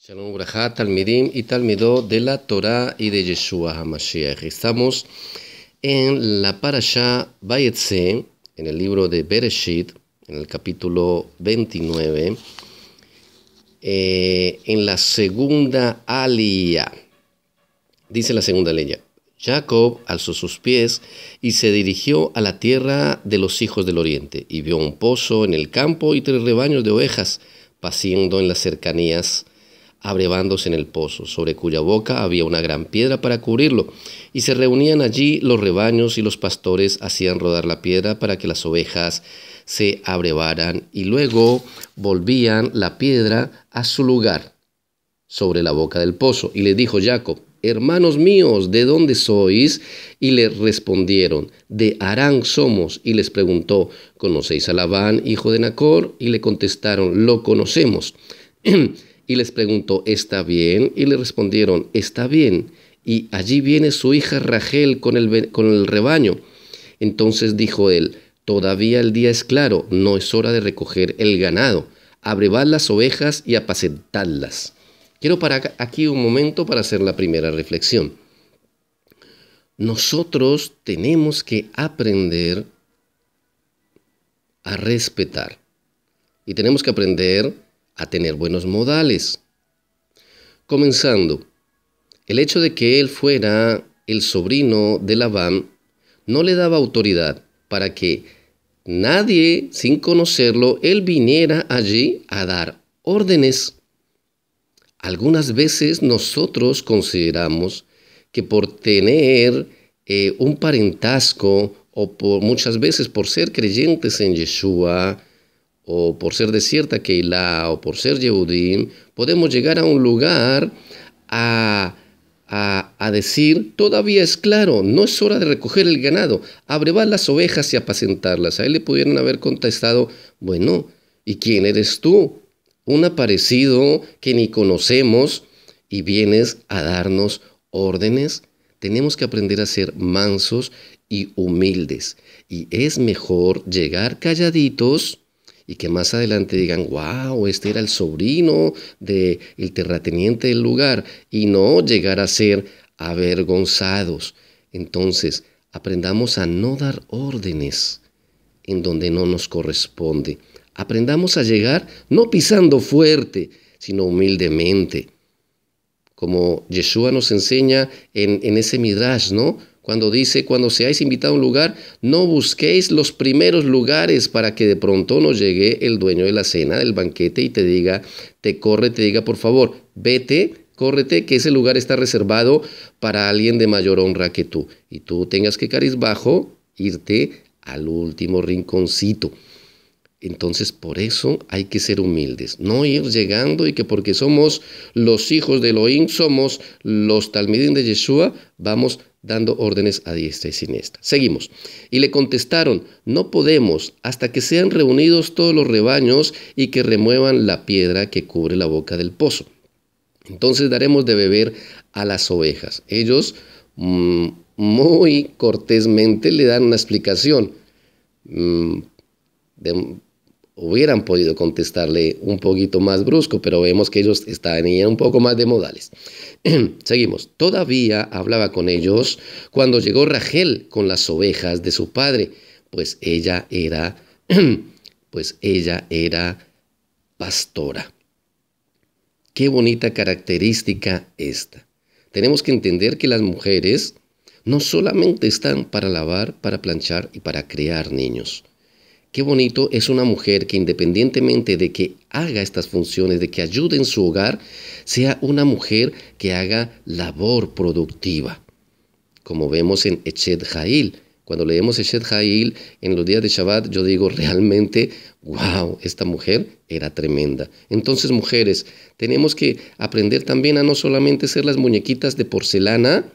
Shalom Talmidim y Talmidó de la Torah y de Yeshua HaMashiach. Estamos en la Parashá Bayetse, en el libro de Bereshit, en el capítulo 29, eh, en la segunda alia. Dice la segunda ley. Jacob alzó sus pies y se dirigió a la tierra de los hijos del oriente, y vio un pozo en el campo y tres rebaños de ovejas pasiendo en las cercanías abrevándose en el pozo, sobre cuya boca había una gran piedra para cubrirlo, y se reunían allí los rebaños y los pastores hacían rodar la piedra para que las ovejas se abrevaran y luego volvían la piedra a su lugar, sobre la boca del pozo. Y le dijo Jacob, hermanos míos, ¿de dónde sois? Y le respondieron, de Arán somos. Y les preguntó, ¿conocéis a Labán, hijo de Nacor? Y le contestaron, lo conocemos. y les preguntó, ¿está bien? Y le respondieron, está bien. Y allí viene su hija Rachel con el, con el rebaño. Entonces dijo él, todavía el día es claro, no es hora de recoger el ganado. Abrevad las ovejas y apacentadlas. Quiero parar aquí un momento para hacer la primera reflexión. Nosotros tenemos que aprender a respetar. Y tenemos que aprender a tener buenos modales. Comenzando, el hecho de que él fuera el sobrino de Labán no le daba autoridad para que nadie, sin conocerlo, él viniera allí a dar órdenes. Algunas veces nosotros consideramos que por tener eh, un parentesco o por, muchas veces por ser creyentes en Yeshua, o por ser desierta cierta Keilah, o por ser Yehudim, podemos llegar a un lugar a, a, a, decir, todavía es claro, no es hora de recoger el ganado, abrevar las ovejas y apacentarlas. A él le pudieron haber contestado, bueno, ¿y quién eres tú? Un aparecido que ni conocemos y vienes a darnos órdenes. Tenemos que aprender a ser mansos y humildes. Y es mejor llegar calladitos y que más adelante digan, wow, este era el sobrino del terrateniente del lugar y no llegar a ser avergonzados. Entonces, aprendamos a no dar órdenes en donde no nos corresponde. Aprendamos a llegar no pisando fuerte, sino humildemente. Como Yeshua nos enseña en, en ese Midrash, ¿no? cuando dice, cuando seáis invitado a un lugar, no busquéis los primeros lugares para que de pronto nos llegue el dueño de la cena, del banquete y te diga, te corre, te diga, por favor, vete, córrete, que ese lugar está reservado para alguien de mayor honra que tú. Y tú tengas que cariz bajo, irte al último rinconcito. Entonces por eso hay que ser humildes, no ir llegando y que porque somos los hijos de Elohim, somos los talmidín de Yeshua, vamos dando órdenes a diestra y siniestra. Seguimos. Y le contestaron, no podemos hasta que sean reunidos todos los rebaños y que remuevan la piedra que cubre la boca del pozo. Entonces daremos de beber a las ovejas. Ellos mm, muy cortésmente le dan una explicación. Mm, de, hubieran podido contestarle un poquito más brusco, pero vemos que ellos estaban un poco más de modales. Seguimos. Todavía hablaba con ellos cuando llegó Rachel con las ovejas de su padre, pues ella era, pues ella era pastora. Qué bonita característica esta. Tenemos que entender que las mujeres no solamente están para lavar, para planchar y para criar niños Qué bonito es una mujer que independientemente de que haga estas funciones, de que ayude en su hogar, sea una mujer que haga labor productiva. Como vemos en Echet Jail. Cuando leemos Echet Jail en los días de Shabbat, yo digo realmente, wow, esta mujer era tremenda. Entonces, mujeres, tenemos que aprender también a no solamente ser las muñequitas de porcelana,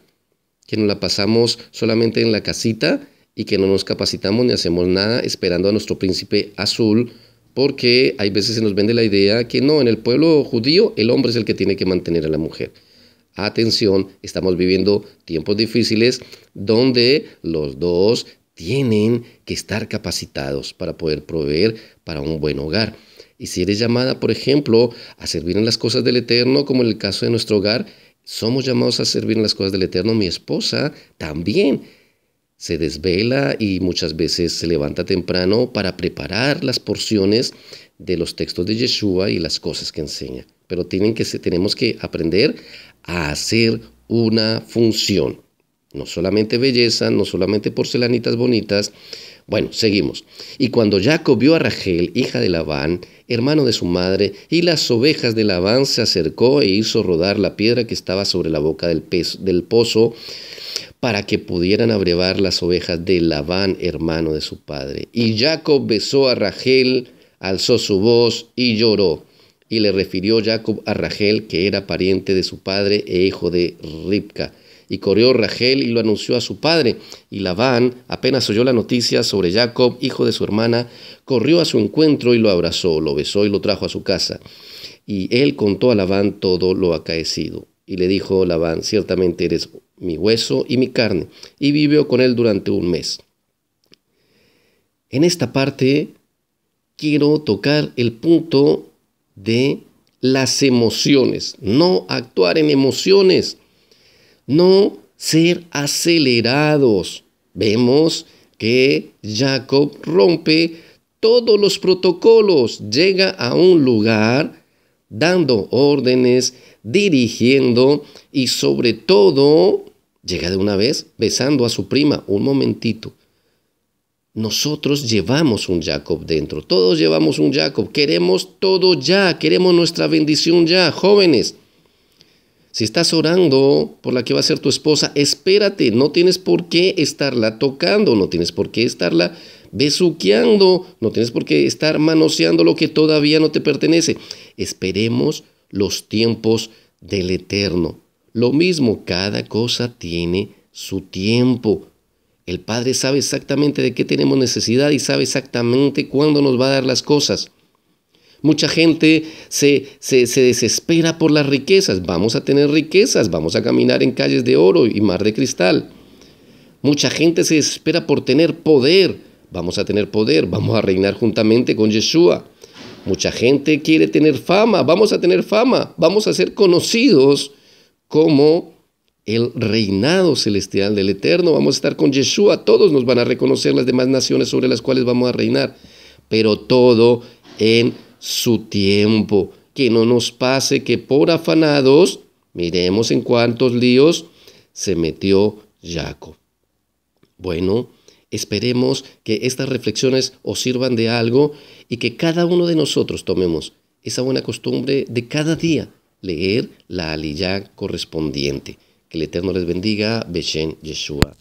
que nos la pasamos solamente en la casita, y que no nos capacitamos ni hacemos nada esperando a nuestro príncipe azul, porque hay veces se nos vende la idea que no, en el pueblo judío el hombre es el que tiene que mantener a la mujer. Atención, estamos viviendo tiempos difíciles donde los dos tienen que estar capacitados para poder proveer para un buen hogar. Y si eres llamada, por ejemplo, a servir en las cosas del Eterno, como en el caso de nuestro hogar, somos llamados a servir en las cosas del Eterno, mi esposa también se desvela y muchas veces se levanta temprano para preparar las porciones de los textos de Yeshua y las cosas que enseña. Pero tienen que, tenemos que aprender a hacer una función. No solamente belleza, no solamente porcelanitas bonitas. Bueno, seguimos. Y cuando Jacob vio a Rachel, hija de Labán, hermano de su madre, y las ovejas de Labán, se acercó e hizo rodar la piedra que estaba sobre la boca del pozo para que pudieran abrevar las ovejas de Labán, hermano de su padre. Y Jacob besó a Rachel, alzó su voz y lloró. Y le refirió Jacob a Rachel, que era pariente de su padre e hijo de Ripka. Y corrió Rachel y lo anunció a su padre. Y Labán, apenas oyó la noticia sobre Jacob, hijo de su hermana, corrió a su encuentro y lo abrazó, lo besó y lo trajo a su casa. Y él contó a Labán todo lo acaecido. Y le dijo Labán, ciertamente eres mi hueso y mi carne. Y vivió con él durante un mes. En esta parte quiero tocar el punto de las emociones, no actuar en emociones, no ser acelerados. Vemos que Jacob rompe todos los protocolos, llega a un lugar dando órdenes, dirigiendo y sobre todo, llega de una vez besando a su prima un momentito. Nosotros llevamos un Jacob dentro, todos llevamos un Jacob, queremos todo ya, queremos nuestra bendición ya, jóvenes. Si estás orando por la que va a ser tu esposa, espérate, no tienes por qué estarla tocando, no tienes por qué estarla besuqueando, no tienes por qué estar manoseando lo que todavía no te pertenece. Esperemos los tiempos del Eterno. Lo mismo, cada cosa tiene su tiempo. El Padre sabe exactamente de qué tenemos necesidad y sabe exactamente cuándo nos va a dar las cosas. Mucha gente se, desespera por las riquezas. Vamos a tener riquezas, vamos a caminar en calles de oro y mar de cristal. Mucha gente se desespera por tener poder. Vamos a tener poder, vamos a reinar juntamente con Yeshua. Mucha gente quiere tener fama, vamos a tener fama, vamos a ser conocidos como el reinado celestial del Eterno, vamos a estar con Yeshua, todos nos van a reconocer las demás naciones sobre las cuales vamos a reinar, pero todo en su tiempo. Que no nos pase que por afanados, miremos en cuántos líos se metió Jacob. Bueno, Esperemos que estas reflexiones os sirvan de algo y que cada uno de nosotros tomemos esa buena costumbre de cada día leer la aliyah correspondiente. Que el Eterno les bendiga. Beshen Yeshua.